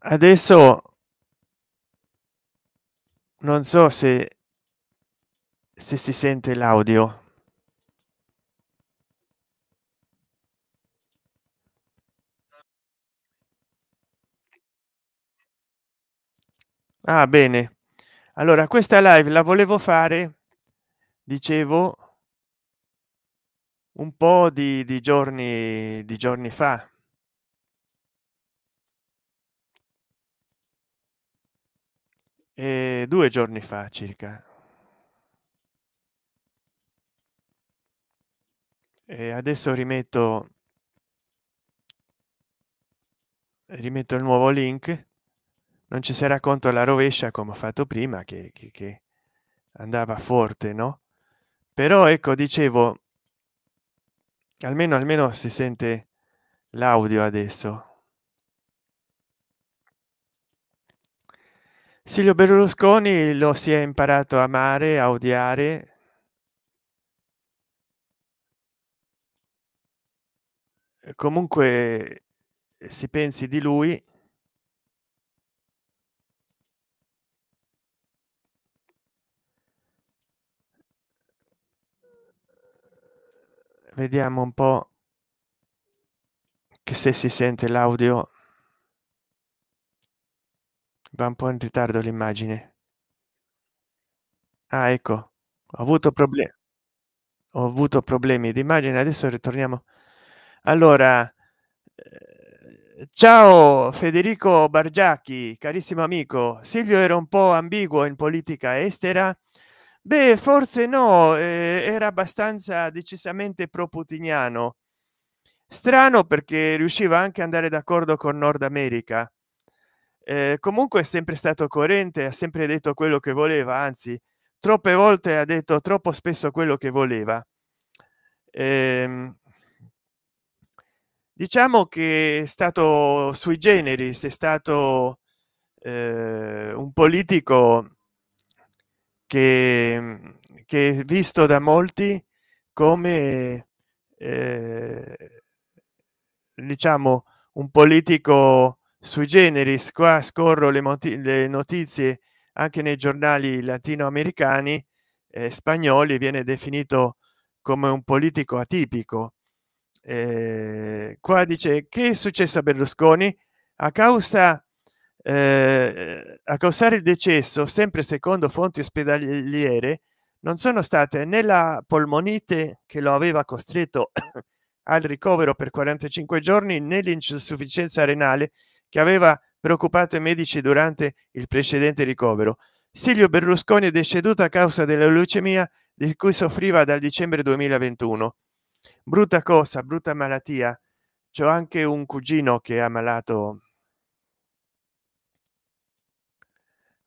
adesso non so se se si sente l'audio ah bene allora questa live la volevo fare dicevo un po di, di giorni di giorni fa eh, due giorni fa circa e adesso rimetto rimetto il nuovo link non ci sarà conto la rovescia come ho fatto prima che, che, che andava forte no però ecco dicevo almeno almeno si sente l'audio adesso Silvio Berlusconi lo si è imparato a amare, a odiare. Comunque si pensi di lui. Vediamo un po' che se si sente l'audio va un po' in ritardo l'immagine. Ah, ecco, ho avuto problemi. Ho avuto problemi di immagine, adesso ritorniamo. Allora, eh, ciao Federico Bargiacchi, carissimo amico. Silvio era un po' ambiguo in politica estera. Beh, forse no, eh, era abbastanza decisamente pro-putiniano. Strano perché riusciva anche ad andare d'accordo con Nord America eh, comunque è sempre stato coerente ha sempre detto quello che voleva anzi troppe volte ha detto troppo spesso quello che voleva eh, diciamo che è stato sui generis è stato eh, un politico che, che è visto da molti come eh, diciamo un politico sui generis qua scorro le, le notizie anche nei giornali latinoamericani eh, spagnoli viene definito come un politico atipico eh, qua dice che è successo a berlusconi a causa eh, a causare il decesso sempre secondo fonti ospedaliere non sono state né la polmonite che lo aveva costretto al ricovero per 45 giorni né l'insufficienza renale che aveva preoccupato i medici durante il precedente ricovero silvio berlusconi è deceduto a causa della leucemia di cui soffriva dal dicembre 2021 brutta cosa brutta malattia c'ho anche un cugino che è ammalato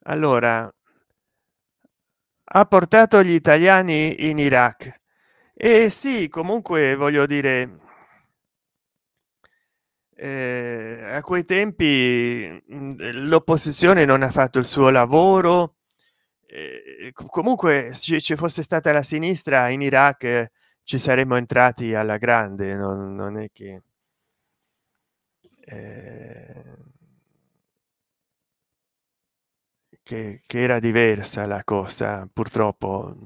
allora ha portato gli italiani in iraq e sì comunque voglio dire eh, a quei tempi mm, l'opposizione non ha fatto il suo lavoro eh, comunque se ci fosse stata la sinistra in iraq ci saremmo entrati alla grande non, non è che eh, che, che, era diversa la cosa purtroppo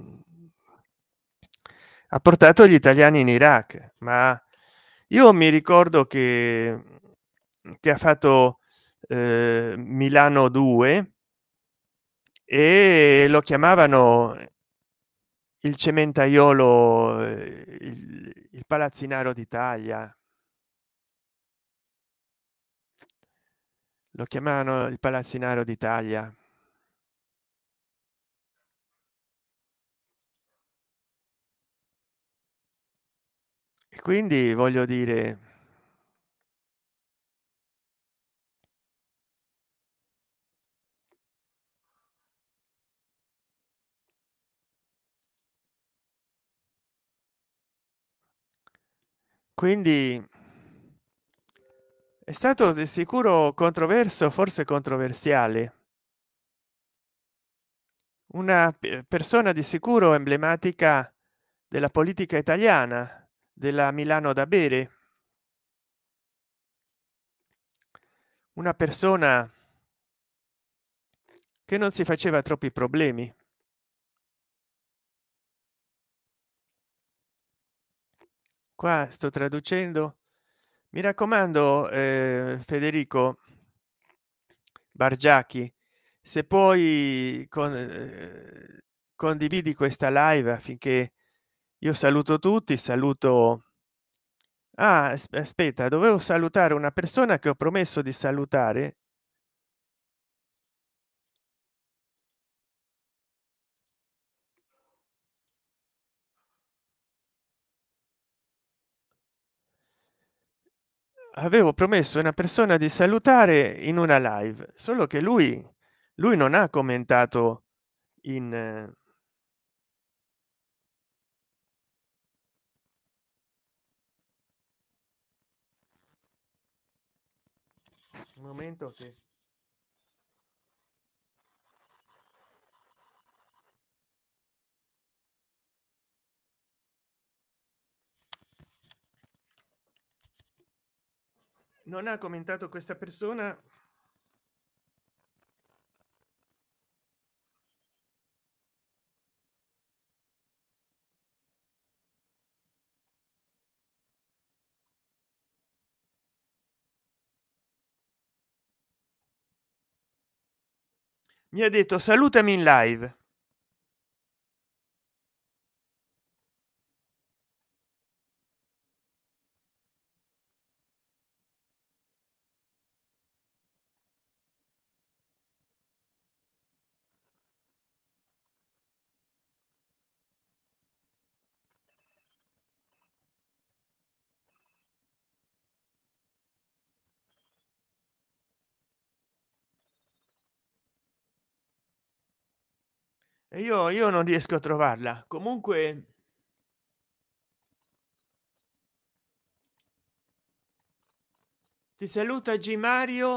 ha portato gli italiani in iraq ma io mi ricordo che mhmm, che ha fatto eh, Milano 2 e lo chiamavano eh, il cementaiolo, eh, il, il palazzinaro d'Italia. Lo chiamavano il palazzinaro d'Italia. quindi voglio dire quindi è stato di sicuro controverso forse controversiale una eh, persona di sicuro emblematica della politica italiana della Milano da bere. Una persona che non si faceva troppi problemi. Qua sto traducendo. Mi raccomando, eh, Federico Bargiacchi, se poi con, eh, condividi questa live affinché io saluto tutti saluto ah, aspetta dovevo salutare una persona che ho promesso di salutare avevo promesso una persona di salutare in una live solo che lui lui non ha commentato in Un momento che... Non ha commentato questa persona mi ha detto salutami in live io io non riesco a trovarla comunque ti saluta g mario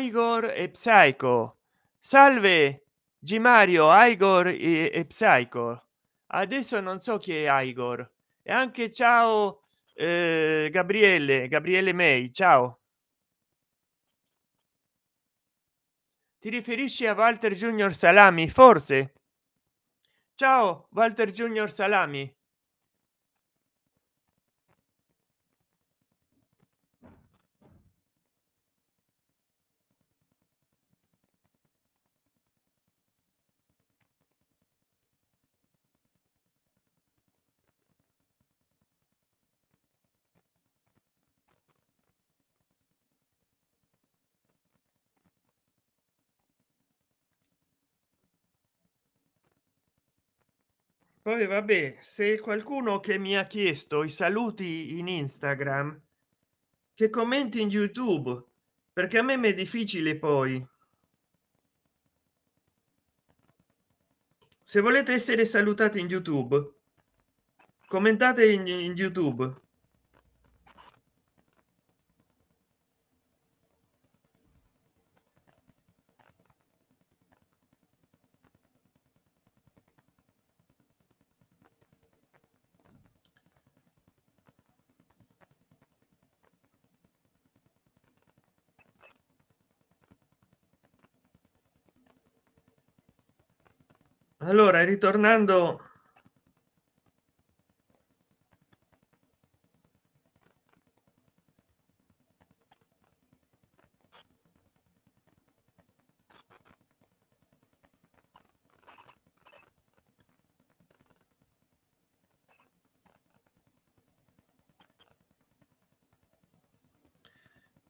igor e psycho salve g mario igor e, e psycho adesso non so chi è igor e anche ciao eh, gabriele gabriele may ciao ti riferisci a walter junior salami forse ciao walter junior salami Poi vabbè, se qualcuno che mi ha chiesto i saluti in Instagram, che commenti in YouTube, perché a me è difficile poi. Se volete essere salutati in YouTube, commentate in, in YouTube. allora ritornando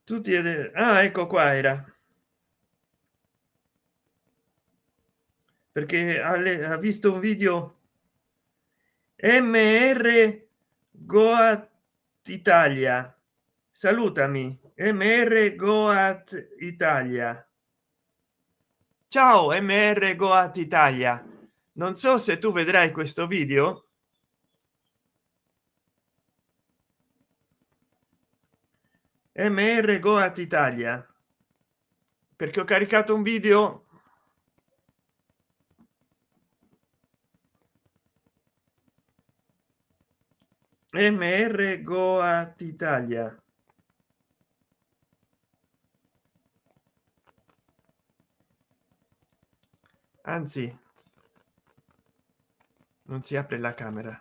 tutti ah ecco qua era perché ha, visto un video mr goat italia salutami mr goat italia ciao mr goat italia non so se tu vedrai questo video mr goat italia perché ho caricato un video MR Goat Italia. Anzi, non si apre la camera.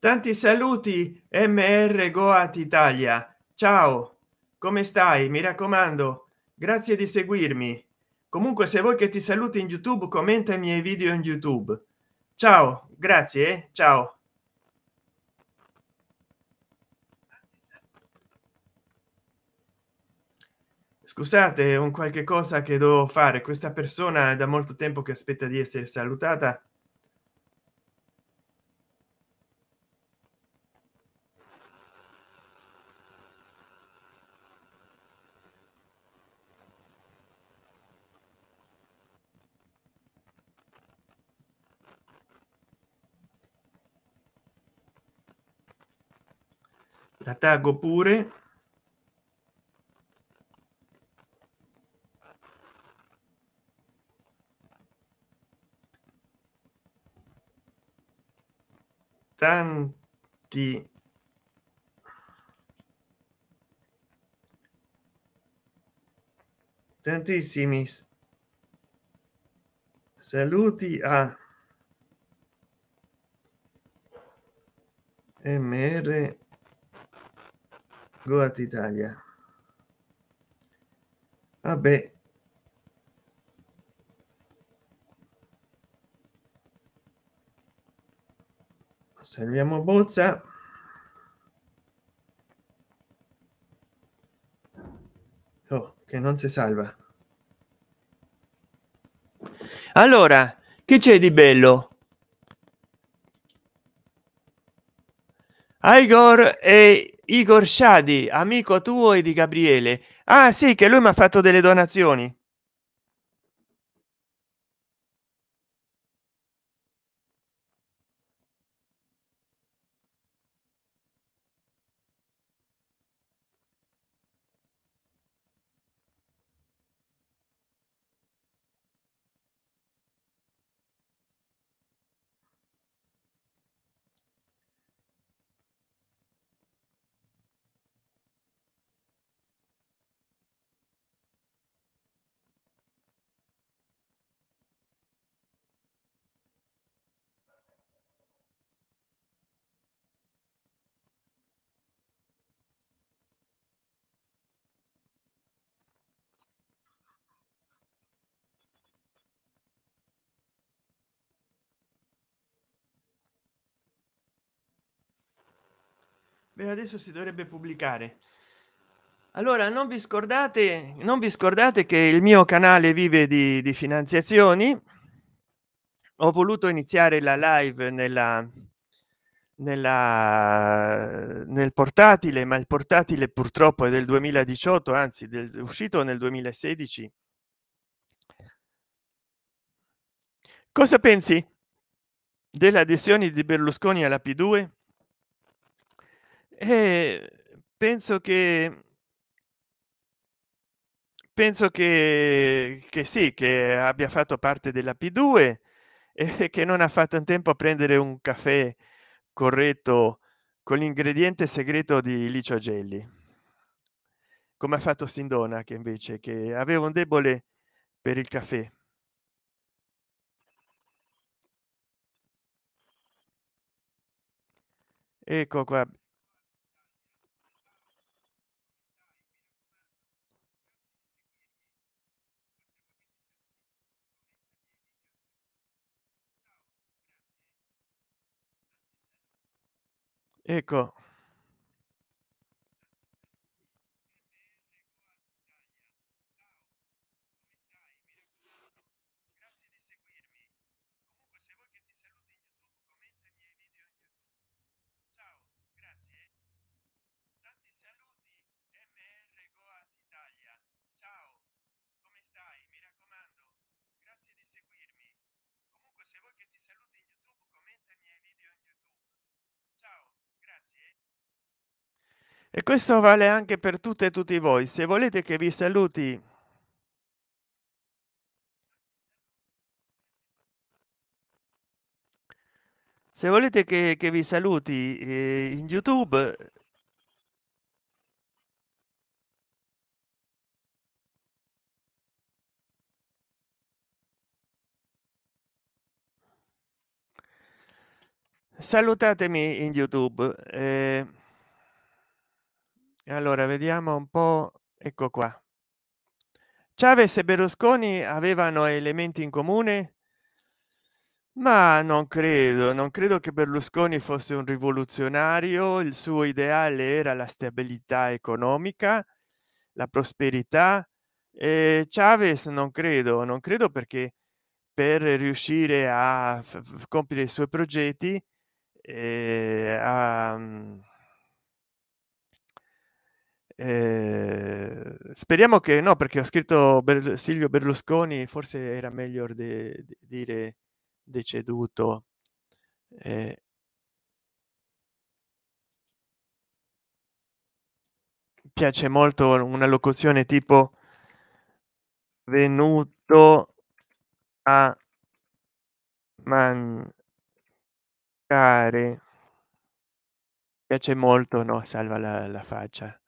tanti saluti mr goat italia ciao come stai mi raccomando grazie di seguirmi comunque se vuoi che ti saluti in youtube commenta i miei video in youtube ciao grazie eh. ciao scusate un qualche cosa che devo fare questa persona è da molto tempo che aspetta di essere salutata la taggo pure tanti tantissimi saluti a MR Goat Italia. Vabbè. Salviamo Bozza. Oh, che non si salva. Allora, che c'è di bello? Igor e Igor Shadi, amico tuo e di Gabriele. Ah sì, che lui mi ha fatto delle donazioni. beh adesso si dovrebbe pubblicare allora non vi scordate non vi scordate che il mio canale vive di, di finanziazioni ho voluto iniziare la live nella nella nel portatile ma il portatile purtroppo è del 2018 anzi del uscito nel 2016 cosa pensi dell'adesione di berlusconi alla p2 eh, penso che penso che che sì, che abbia fatto parte della P2 e che non ha fatto in tempo a prendere un caffè corretto con l'ingrediente segreto di licio gelli come ha fatto sindona che invece che aveva un debole per il caffè ecco qua Ecco, e questo vale anche per tutte e tutti voi se volete che vi saluti se volete che, che vi saluti eh, in youtube salutatemi in youtube eh allora vediamo un po ecco qua chavez e berlusconi avevano elementi in comune ma non credo non credo che berlusconi fosse un rivoluzionario il suo ideale era la stabilità economica la prosperità e chavez non credo non credo perché per riuscire a compiere i suoi progetti eh, a mm, Ehm, speriamo che no, perché ho scritto Berl- Silvio Berlusconi, forse era meglio de- de- dire deceduto. Eh, piace molto una locuzione tipo venuto a mancare piace molto no salva la, la faccia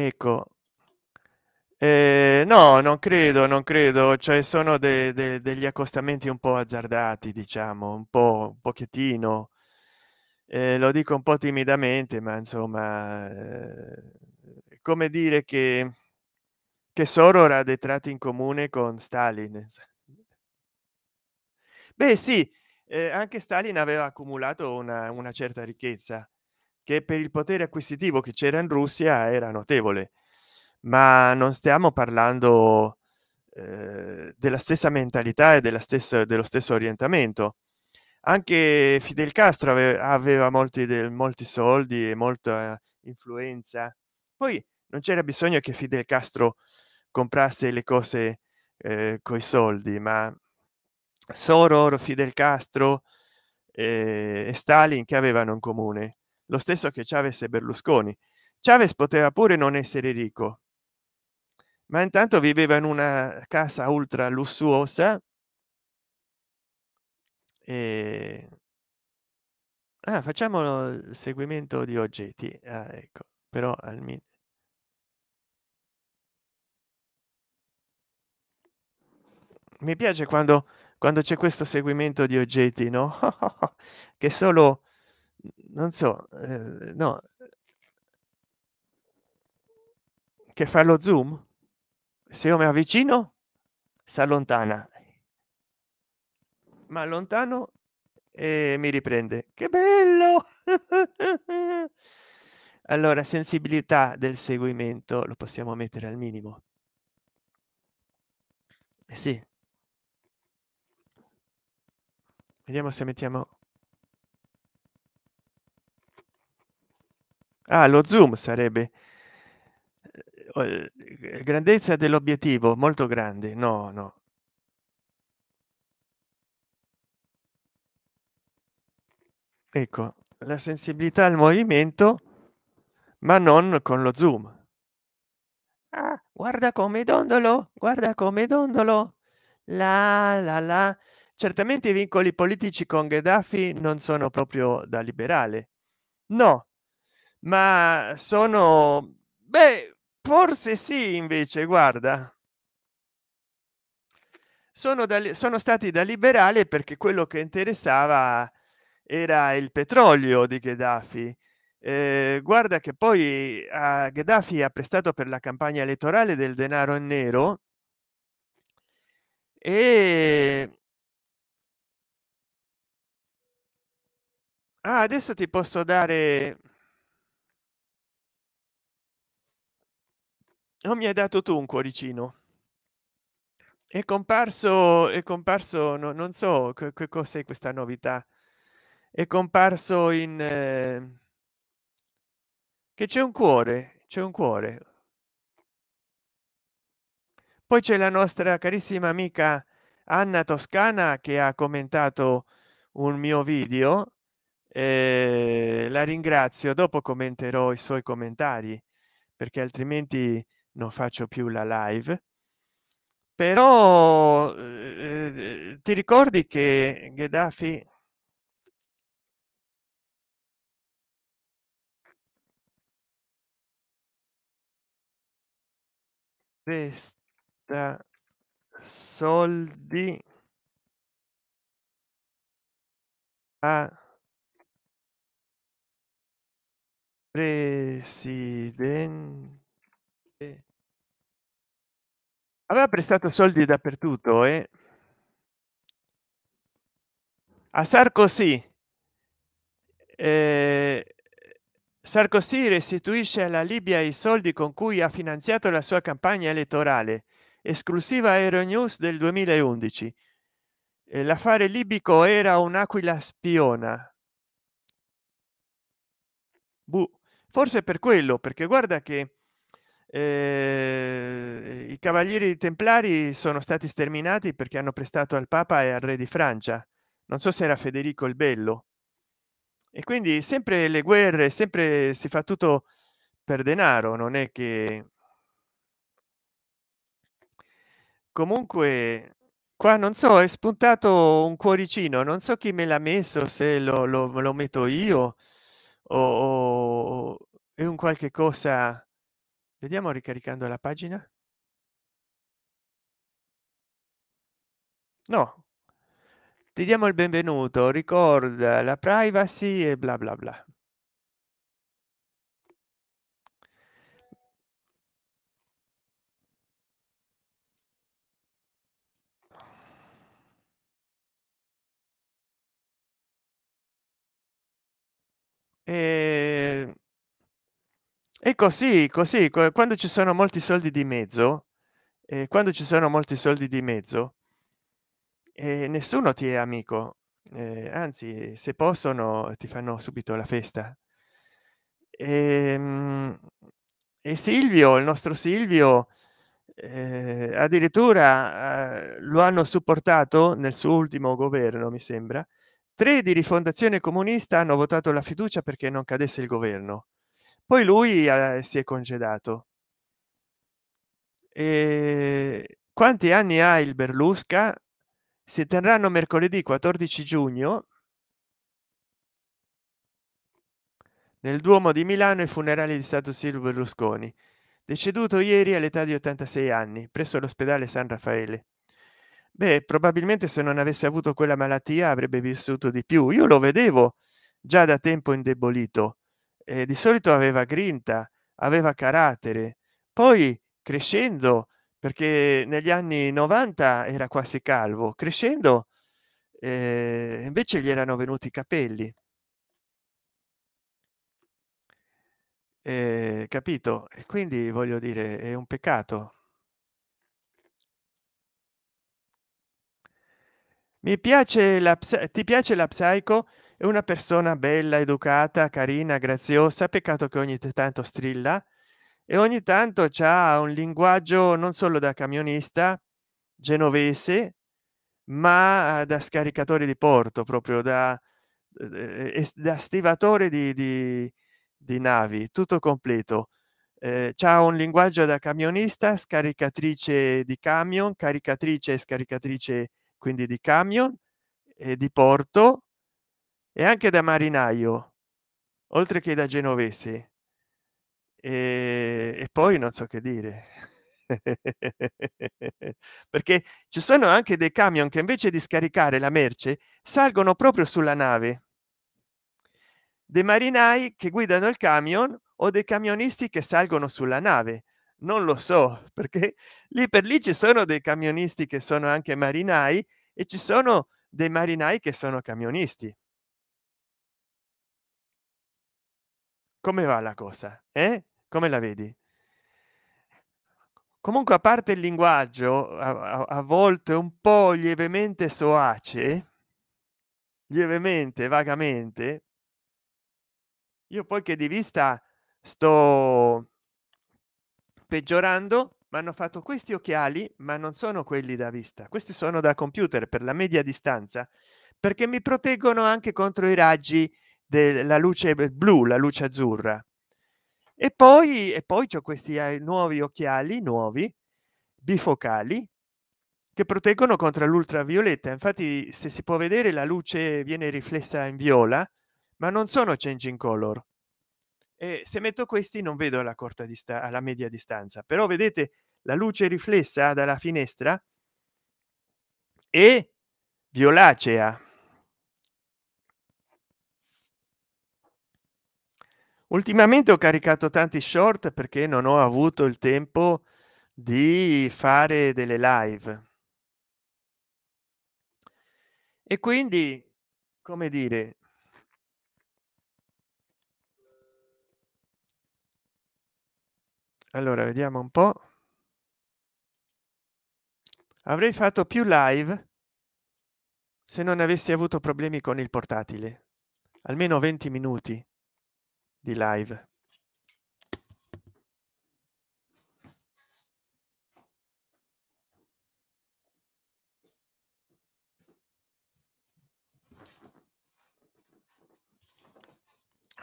Ecco, eh, no, non credo, non credo, cioè sono de, de, degli accostamenti un po' azzardati, diciamo, un po' un pochettino, eh, lo dico un po' timidamente, ma insomma, eh, come dire che, che Soror ha dei tratti in comune con Stalin. Beh sì, eh, anche Stalin aveva accumulato una, una certa ricchezza che per il potere acquisitivo che c'era in Russia era notevole, ma non stiamo parlando eh, della stessa mentalità e della stessa, dello stesso orientamento. Anche Fidel Castro aveva, aveva molti, del, molti soldi e molta influenza. Poi non c'era bisogno che Fidel Castro comprasse le cose eh, coi soldi, ma Soror, Fidel Castro e Stalin che avevano in comune lo stesso che Chavez e Berlusconi. Chavez poteva pure non essere ricco, ma intanto viveva in una casa ultra lussuosa e... ah, facciamo il seguimento di oggetti ah, ecco però almeno mi piace quando quando c'è questo seguimento di oggetti no che solo non so, eh, no, che fa lo zoom, se io mi avvicino, si allontana, ma allontano e mi riprende. Che bello! allora, sensibilità del seguimento lo possiamo mettere al minimo. Eh sì. Vediamo se mettiamo Ah, lo zoom sarebbe ehm, eh, grandezza dell'obiettivo molto grande no no ecco la sensibilità al movimento ma non con lo zoom ah, guarda come dondolo guarda come dondolo la la la certamente i vincoli politici con Gheddafi non sono proprio da liberale no ma sono beh forse sì invece guarda sono, da, sono stati da liberale perché quello che interessava era il petrolio di Gheddafi eh, guarda che poi a ah, Gheddafi ha prestato per la campagna elettorale del denaro in nero e ah, adesso ti posso dare non oh, mi hai dato tu un cuoricino è comparso è comparso no, non so che, che cos'è questa novità è comparso in eh, che c'è un cuore c'è un cuore poi c'è la nostra carissima amica anna toscana che ha commentato un mio video eh, la ringrazio dopo commenterò i suoi commentari perché altrimenti non faccio più la live però eh, eh, ti ricordi che Gheddafi resta soldi a presidente aveva prestato soldi dappertutto e eh? a Sarkozy eh, Sarkozy restituisce alla Libia i soldi con cui ha finanziato la sua campagna elettorale esclusiva news del 2011 eh, l'affare libico era un'aquila spiona Buh, forse per quello perché guarda che eh, i cavalieri templari sono stati sterminati perché hanno prestato al papa e al re di francia non so se era federico il bello e quindi sempre le guerre sempre si fa tutto per denaro non è che comunque qua non so è spuntato un cuoricino non so chi me l'ha messo se lo, lo, lo metto io o, o è un qualche cosa Vediamo ricaricando la pagina. No, ti diamo il benvenuto, ricorda la privacy e bla bla bla. E ehm, e così, così, quando ci sono molti soldi di mezzo, eh, quando ci sono molti soldi di mezzo, eh, nessuno ti è amico, eh, anzi, se possono, ti fanno subito la festa. E, ehm, e Silvio, il nostro Silvio, eh, addirittura eh, lo hanno supportato nel suo ultimo governo, mi sembra. Tre di rifondazione comunista hanno votato la fiducia perché non cadesse il governo poi lui eh, si è congedato. E quanti anni ha il Berlusca? Si terranno mercoledì 14 giugno nel Duomo di Milano i funerali di Stato Silvio Berlusconi, deceduto ieri all'età di 86 anni presso l'ospedale San Raffaele. Beh, probabilmente se non avesse avuto quella malattia avrebbe vissuto di più. Io lo vedevo già da tempo indebolito eh, di solito aveva grinta aveva carattere poi crescendo perché negli anni 90 era quasi calvo crescendo eh, invece gli erano venuti i capelli eh, capito quindi voglio dire è un peccato mi piace la ti piace la psycho è una persona bella, educata, carina, graziosa, peccato che ogni tanto strilla e ogni tanto ha un linguaggio non solo da camionista genovese, ma eh, da scaricatore di porto, proprio da, eh, da stivatore di, di, di navi, tutto completo. Eh, c'ha un linguaggio da camionista, scaricatrice di camion, caricatrice e scaricatrice quindi di camion e eh, di porto e anche da marinaio oltre che da genovese e, e poi non so che dire perché ci sono anche dei camion che invece di scaricare la merce salgono proprio sulla nave dei marinai che guidano il camion o dei camionisti che salgono sulla nave non lo so perché lì per lì ci sono dei camionisti che sono anche marinai e ci sono dei marinai che sono camionisti come va la cosa eh? come la vedi comunque a parte il linguaggio a, a, a volte un po lievemente soace lievemente vagamente io poi che di vista sto peggiorando mi hanno fatto questi occhiali ma non sono quelli da vista questi sono da computer per la media distanza perché mi proteggono anche contro i raggi della luce blu, la luce azzurra. E poi, e poi ho questi eh, nuovi occhiali, nuovi, bifocali, che proteggono contro l'ultravioletta. Infatti, se si può vedere, la luce viene riflessa in viola, ma non sono changing color. E se metto questi non vedo la corta distanza, alla media distanza, però vedete la luce riflessa dalla finestra è violacea ultimamente ho caricato tanti short perché non ho avuto il tempo di fare delle live e quindi come dire allora vediamo un po avrei fatto più live se non avessi avuto problemi con il portatile almeno 20 minuti di live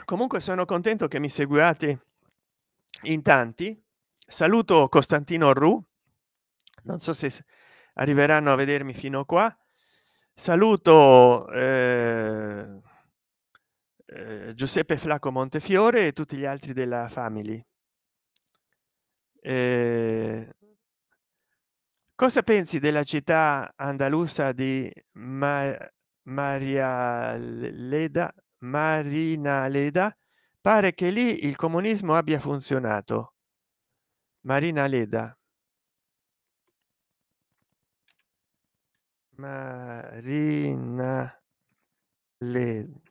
comunque sono contento che mi seguiate in tanti saluto costantino ru non so se arriveranno a vedermi fino a qua saluto eh eh, giuseppe flaco montefiore e tutti gli altri della family eh, cosa pensi della città andalusa di Ma maria leda marina leda pare che lì il comunismo abbia funzionato marina leda marina leda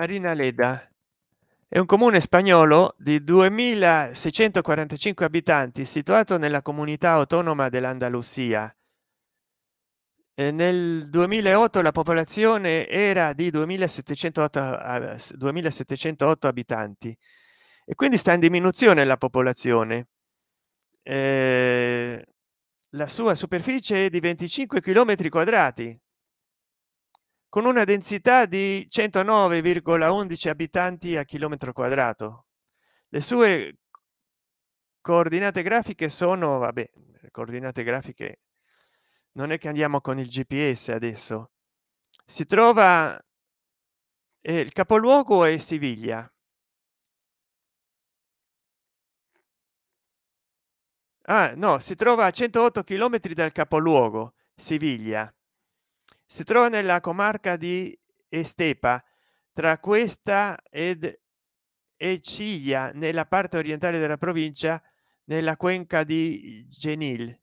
Marina Leda è un comune spagnolo di 2645 abitanti situato nella comunità autonoma dell'Andalusia. Eh, nel 2008 la popolazione era di 2708, 2708 abitanti e quindi sta in diminuzione la popolazione. Eh, la sua superficie è di 25 km quadrati con una densità di 109,11 abitanti a chilometro quadrato le sue coordinate grafiche sono vabbè le coordinate grafiche non è che andiamo con il gps adesso si trova eh, il capoluogo è siviglia ah no si trova a 108 chilometri dal capoluogo siviglia si trova nella comarca di Estepa, tra questa ed Eciglia, nella parte orientale della provincia, nella cuenca di Genil.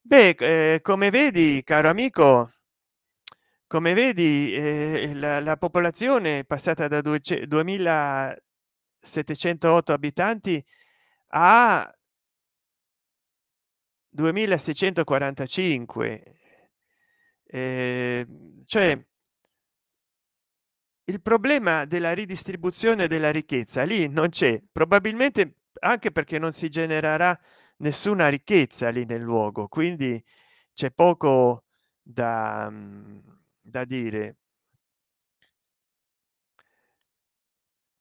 Beh, eh, come vedi, caro amico, come vedi, eh, la, la, popolazione è passata da 2708 abitanti a 2645 eh, cioè il problema della ridistribuzione della ricchezza lì non c'è probabilmente anche perché non si genererà nessuna ricchezza lì nel luogo quindi c'è poco da, mhmm, da dire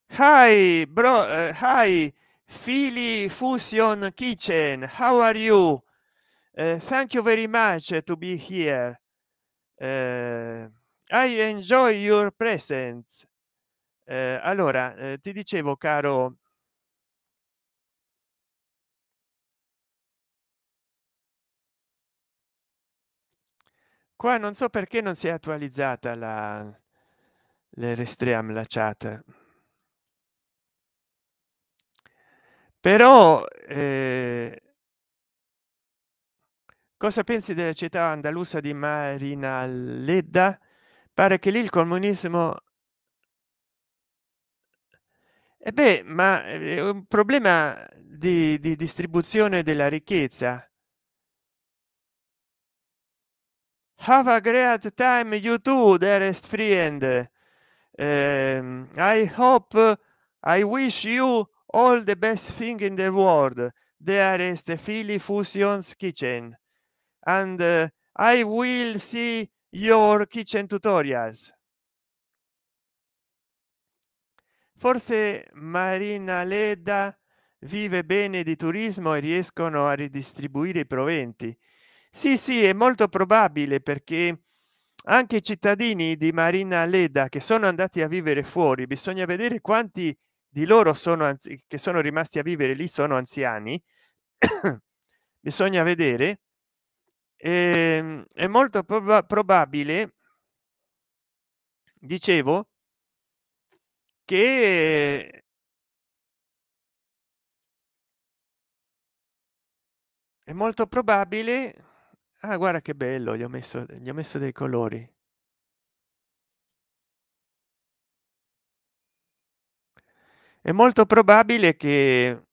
hi bro uh, hi fili fusion kitchen how are you uh, thank you very much to be here Ehm, I enjoy your presence. Eh, allora eh, ti dicevo caro qua non so perché non si è attualizzata la l'erestream la chat però eh, cosa pensi della città andalusa di marina ledda pare che lì il comunismo e eh beh ma eh, è un problema di, di distribuzione della ricchezza have a great time you too dearest friend um, i hope i wish you all the best thing in the world dearest philly fusions kitchen and uh, i will see your kitchen tutorials forse marina leda vive bene di turismo e riescono a ridistribuire i proventi sì sì è molto probabile perché anche i cittadini di marina leda che sono andati a vivere fuori bisogna vedere quanti di loro sono anzi che sono rimasti a vivere lì sono anziani bisogna vedere ehm, è molto proba probabile dicevo che è molto probabile ah guarda che bello gli ho messo gli ho messo dei colori è molto probabile che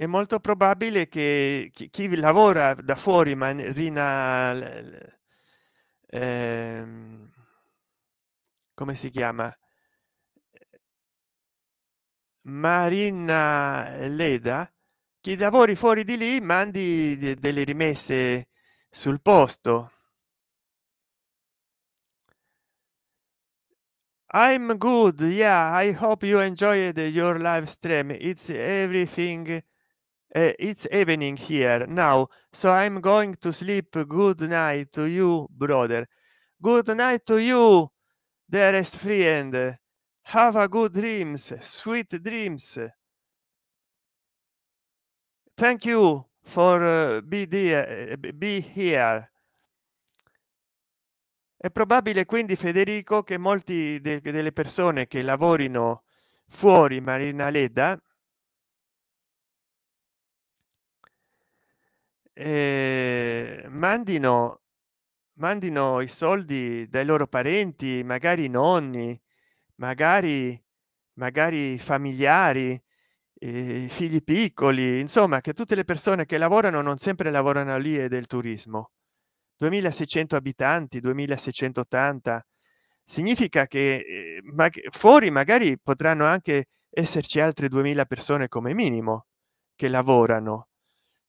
è molto probabile che chi, chi lavora da fuori manrina eh, come si chiama marina leda chi lavori fuori di lì mandi delle rimesse sul posto i'm good yeah i hope you enjoyed your live stream it's everything uh, it's evening here now so i'm going to sleep good night to you brother good night to you dearest friend have a good dreams sweet dreams thank you for uh, be there eh, be here è probabile quindi federico che molti de delle persone che lavorino fuori marina leda eh, mandino, mandino i soldi dai loro parenti, magari nonni, magari, magari familiari, eh, figli piccoli, insomma, che tutte le persone che lavorano non sempre lavorano lì e del turismo. 2600 abitanti, 2680 significa che ehm, ma fuori magari potranno anche esserci altre 2000 persone come minimo che lavorano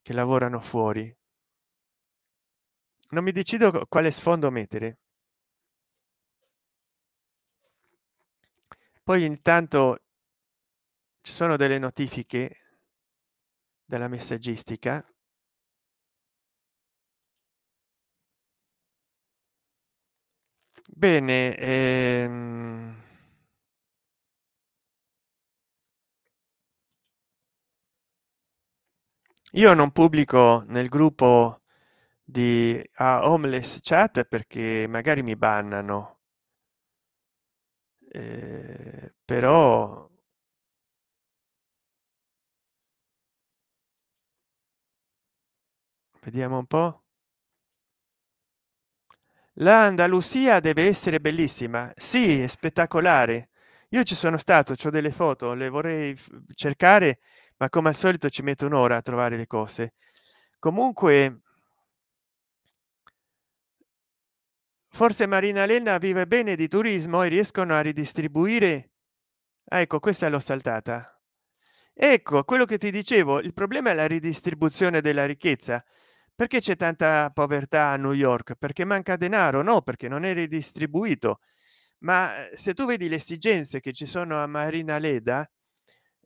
che lavorano fuori non mi decido quale sfondo mettere poi intanto ci sono delle notifiche dalla messaggistica bene ehm... Io non pubblico nel gruppo di a Homeless Chat perché magari mi bannano. Eh, però vediamo un po'. L'Andalusia deve essere bellissima. Sì, è spettacolare. Io ci sono stato, ho delle foto, le vorrei cercare ma come al solito ci metto un'ora a trovare le cose comunque forse marina Lenna vive bene di turismo e riescono a ridistribuire ah, ecco questa l'ho saltata ecco quello che ti dicevo il problema è la ridistribuzione della ricchezza perché c'è tanta povertà a new york perché manca denaro no perché non è ridistribuito ma eh, se tu vedi le esigenze che ci sono a marina leda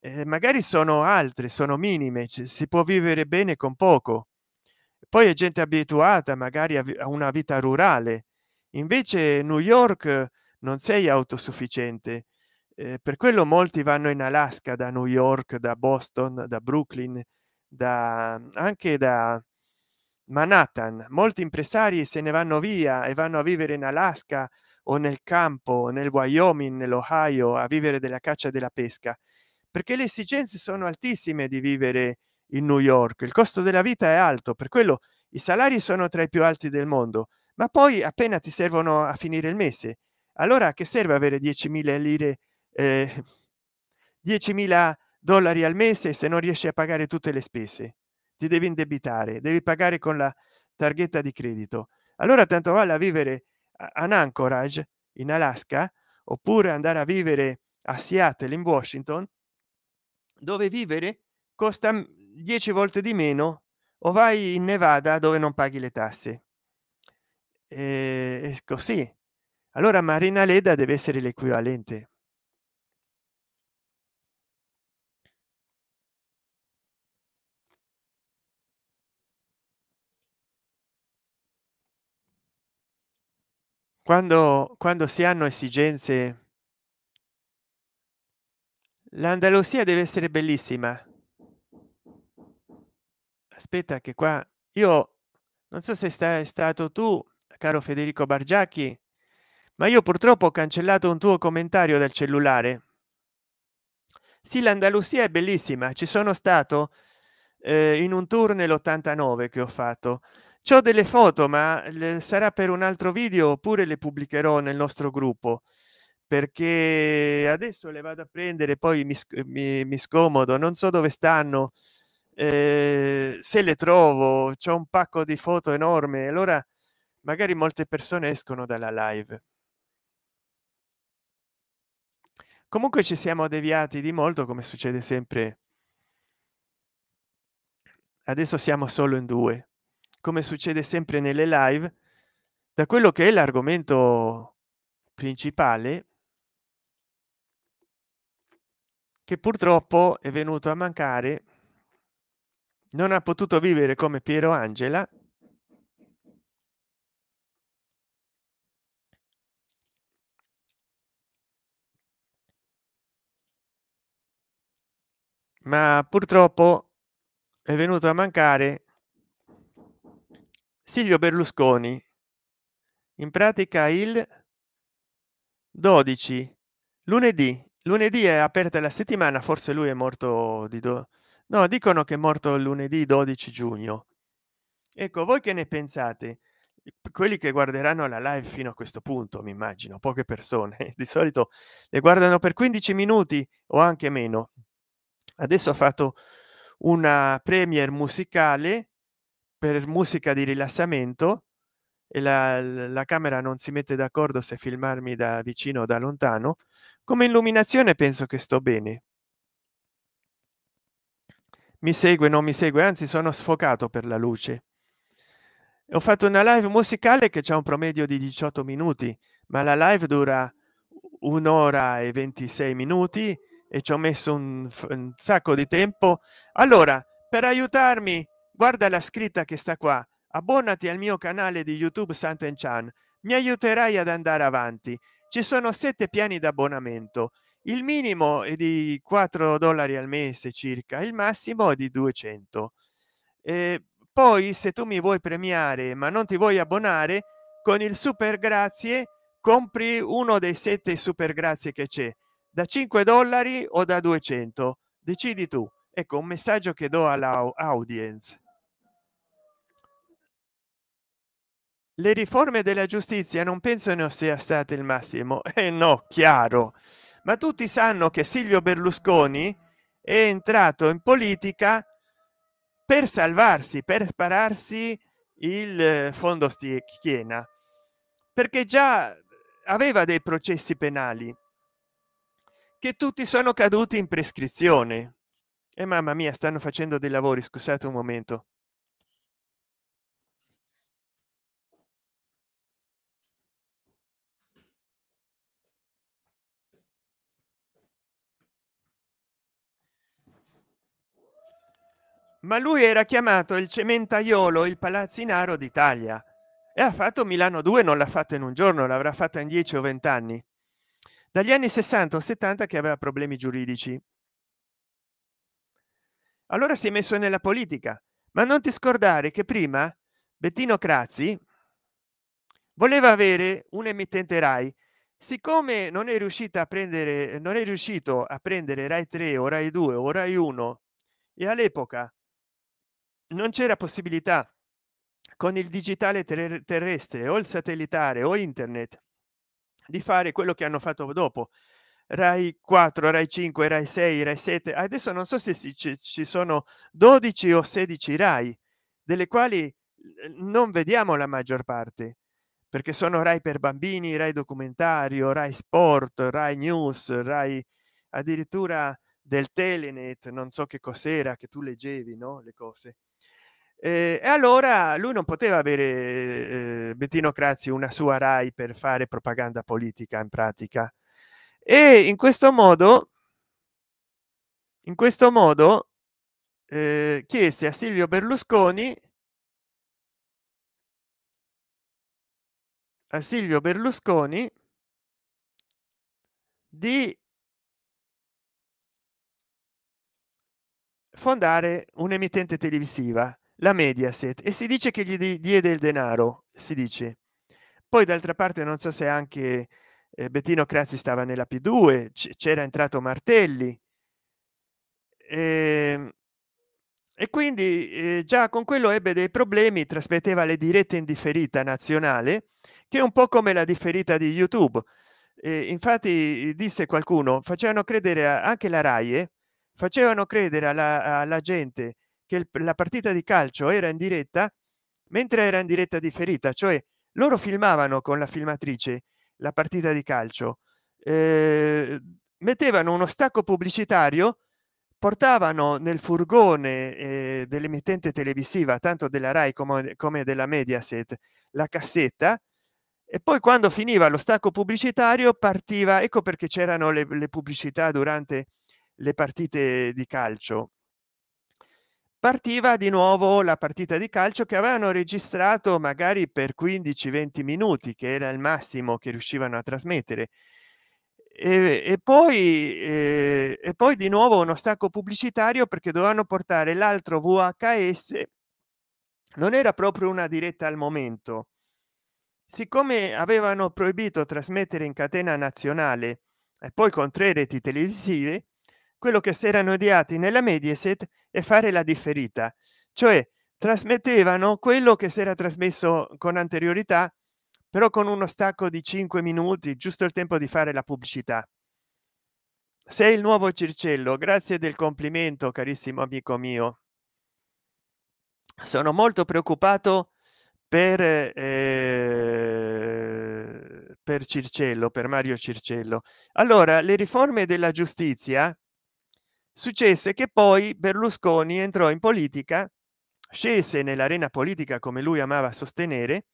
eh, magari sono altre sono minime cioè, si può vivere bene con poco poi è gente abituata magari a, una vita rurale invece new york non sei autosufficiente eh, per quello molti vanno in alaska da new york da boston da brooklyn da anche da manhattan molti impresari se ne vanno via e vanno a vivere in alaska o nel campo nel wyoming nell'ohio a vivere della caccia e della pesca perché le esigenze sono altissime di vivere in New York, il costo della vita è alto, per quello i salari sono tra i più alti del mondo, ma poi appena ti servono a finire il mese, allora che serve avere 10.000 lire, eh, 10.000 dollari al mese se non riesci a pagare tutte le spese? Ti devi indebitare, devi pagare con la targhetta di credito. Allora tanto vale a vivere ad Anchorage in Alaska oppure andare a vivere a Seattle in Washington dove vivere costa 10 mm, volte di meno o vai in nevada dove non paghi le tasse e così allora marina leda deve essere l'equivalente quando quando si hanno esigenze l'andalusia deve essere bellissima aspetta che qua io non so se stai stato tu caro federico bargiacchi ma io purtroppo ho cancellato un tuo commentario dal cellulare sì l'andalusia è bellissima ci sono stato eh, in un tour nell'89 che ho fatto c'ho delle foto ma eh, sarà per un altro video oppure le pubblicherò nel nostro gruppo perché adesso le vado a prendere poi mi, mi, mi scomodo non so dove stanno eh, se le trovo c'è un pacco di foto enorme allora magari molte persone escono dalla live comunque ci siamo deviati di molto come succede sempre adesso siamo solo in due come succede sempre nelle live da quello che è l'argomento principale che purtroppo è venuto a mancare non ha potuto vivere come Piero Angela ma purtroppo è venuto a mancare Silvio Berlusconi in pratica il 12 lunedì lunedì è aperta la settimana forse lui è morto di do... no dicono che è morto lunedì 12 giugno ecco voi che ne pensate quelli che guarderanno la live fino a questo punto mi immagino poche persone di solito le guardano per 15 minuti o anche meno adesso ha fatto una premier musicale per musica di rilassamento e la, la camera non si mette d'accordo se filmarmi da vicino o da lontano come illuminazione penso che sto bene mi segue non mi segue anzi sono sfocato per la luce ho fatto una live musicale che c'è un promedio di 18 minuti ma la live dura un'ora e 26 minuti e ci ho messo un, un, sacco di tempo allora per aiutarmi guarda la scritta che sta qua abbonati al mio canale di youtube santen chan mi aiuterai ad andare avanti ci sono sette piani d'abbonamento il minimo è di 4 dollari al mese circa il massimo è di 200 e poi se tu mi vuoi premiare ma non ti vuoi abbonare con il super grazie compri uno dei sette super grazie che c'è da 5 dollari o da 200 decidi tu ecco un messaggio che do alla audience le riforme della giustizia non pensano sia stato il massimo e eh no chiaro ma tutti sanno che silvio berlusconi è entrato in politica per salvarsi per spararsi il eh, fondo schiena perché già aveva dei processi penali che tutti sono caduti in prescrizione e mamma mia stanno facendo dei lavori scusate un momento ma lui era chiamato il cementaiolo il palazzinaro d'italia e ha fatto milano 2 non l'ha fatta in un giorno l'avrà fatta in 10 o 20 anni dagli anni 60 o 70 che aveva problemi giuridici allora si è messo nella politica ma non ti scordare che prima bettino crazi voleva avere un emittente rai siccome non è riuscita a prendere non è riuscito a prendere rai 3 o rai 2 o rai 1 e all'epoca non c'era possibilità con il digitale terrestre o il satellitare o internet di fare quello che hanno fatto dopo rai 4 rai 5 rai 6 rai 7 adesso non so se ci sono 12 o 16 rai delle quali eh, non vediamo la maggior parte perché sono rai per bambini rai documentario rai sport rai news rai addirittura del telenet non so che cos'era che tu leggevi no le cose Ehm, e allora lui non poteva avere eh, Bettino Crazzi una sua RAI per fare propaganda politica in pratica e in questo modo in questo modo eh, chiese a Silvio Berlusconi a Silvio Berlusconi di fondare un'emittente televisiva la Mediaset e si dice che gli diede il denaro, si dice. Poi d'altra parte non so se anche eh, Bettino Crazzi stava nella P2, c'era entrato Martelli. E, ehm, e quindi eh, già con quello ebbe dei problemi, trasmetteva le dirette in differita nazionale, che è un po' come la differita di YouTube. Eh, infatti disse qualcuno, facevano credere anche la RAIE, eh, facevano credere alla, alla gente che la partita di calcio era in diretta mentre era in diretta di ferita cioè loro filmavano con la filmatrice la partita di calcio eh, mettevano uno stacco pubblicitario portavano nel furgone eh, dell'emittente televisiva tanto della rai come, come della mediaset la cassetta e poi quando finiva lo stacco pubblicitario partiva ecco perché c'erano le, le, pubblicità durante le partite di calcio partiva di nuovo la partita di calcio che avevano registrato magari per 15-20 minuti, che era il massimo che riuscivano a trasmettere. E, e, poi, eh, e poi di nuovo uno stacco pubblicitario perché dovevano portare l'altro VHS. Non era proprio una diretta al momento. Siccome avevano proibito trasmettere in catena nazionale e poi con tre reti televisive, quello che si erano odiati nella mediaset e fare la differita cioè trasmettevano quello che si era trasmesso con anteriorità però con uno stacco di 5 minuti giusto il tempo di fare la pubblicità sei il nuovo circello grazie del complimento carissimo amico mio sono molto preoccupato per eh, per circello per mario circello allora le riforme della giustizia successe che poi berlusconi entrò in politica scese nell'arena politica come lui amava sostenere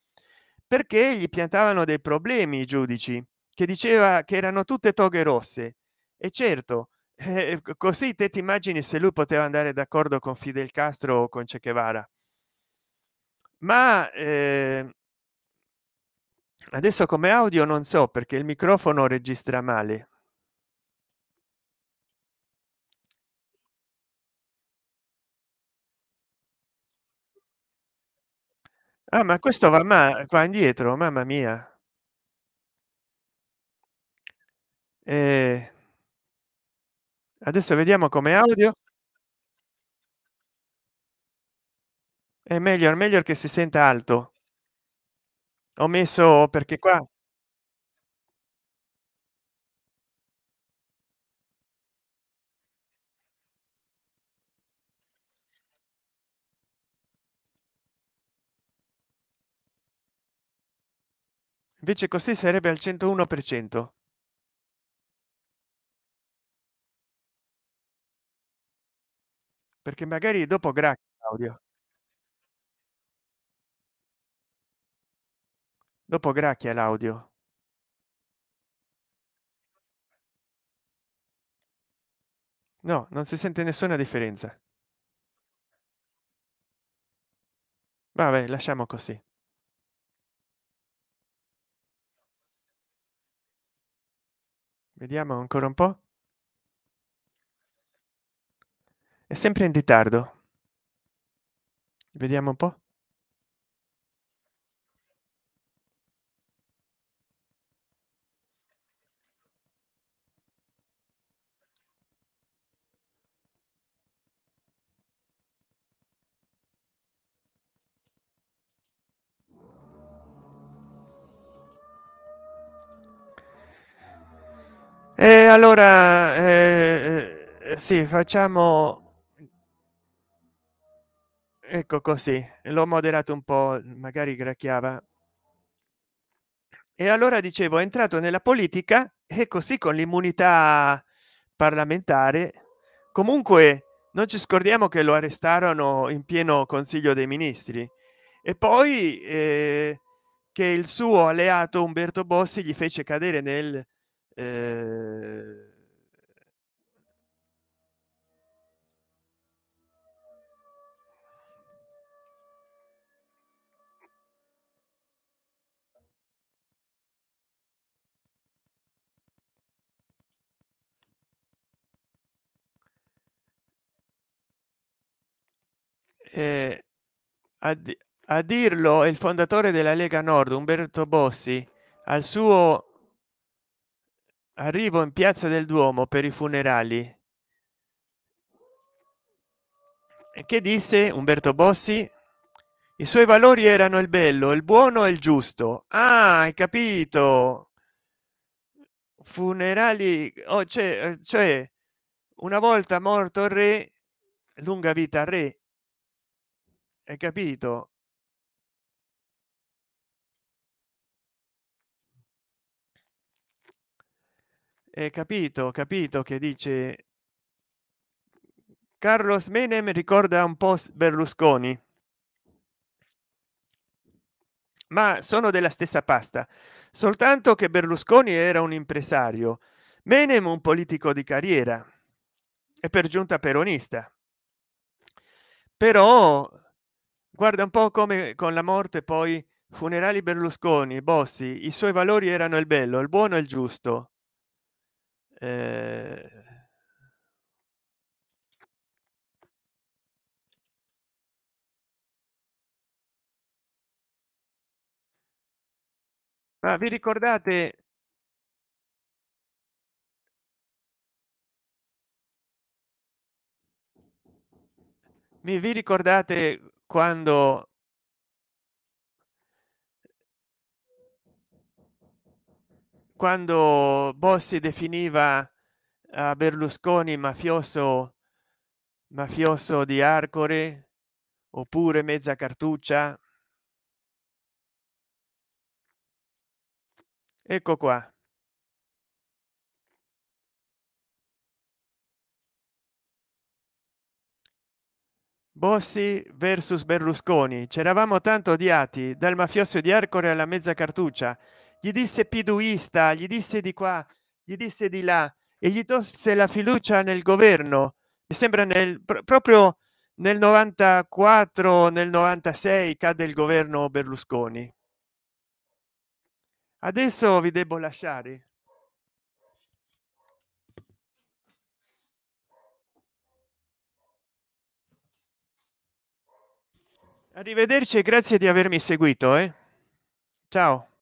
perché gli piantavano dei problemi i giudici che diceva che erano tutte toghe rosse e certo eh, eh così te ti immagini se lui poteva andare d'accordo con fidel castro o con che guevara ma eh, adesso come audio non so perché il microfono registra male Ah, ma questo va ma qua indietro, mamma mia. E adesso vediamo come audio. È meglio, è meglio che si senta alto. Ho messo perché qua Invece così sarebbe al 101%. per cento Perché magari dopo grazie Claudio. Dopo grazie l'audio. No, non si sente nessuna differenza. Vabbè, lasciamo così. Vediamo ancora un po'. È sempre in ritardo. Vediamo un po'. E allora, eh, eh, sì, facciamo... Ecco così, l'ho moderato un po', magari gracchiava. E allora dicevo, è entrato nella politica e così con l'immunità parlamentare. Comunque, non ci scordiamo che lo arrestarono in pieno Consiglio dei Ministri e poi eh, che il suo alleato Umberto Bossi gli fece cadere nel Ehm, eh, a, a, dirlo il fondatore della Lega Nord, Umberto Bossi, al suo arrivo in piazza del duomo per i funerali che disse umberto bossi i suoi valori erano il bello il buono e il giusto ah, hai capito funerali oh, cioè, eh, cioè una volta morto il re lunga vita al re hai capito eh, capito capito che dice carlos menem ricorda un po berlusconi ma sono della stessa pasta soltanto che berlusconi era un impresario menem un politico di carriera e per giunta peronista però guarda un po come con la morte poi funerali berlusconi bossi i suoi valori erano il bello il buono e il giusto eh... Ah, vi ricordate vi, vi ricordate quando quando Bossi definiva a eh, Berlusconi mafioso mafioso di Arcore oppure mezza cartuccia. Ecco qua. Bossi versus Berlusconi. C'eravamo tanto odiati dal mafioso di Arcore alla mezza cartuccia gli disse piduista gli disse di qua gli disse di là e gli tolse la fiducia nel governo mi sembra nel proprio nel 94 nel 96 cade il governo berlusconi adesso vi devo lasciare arrivederci e grazie di avermi seguito eh? ciao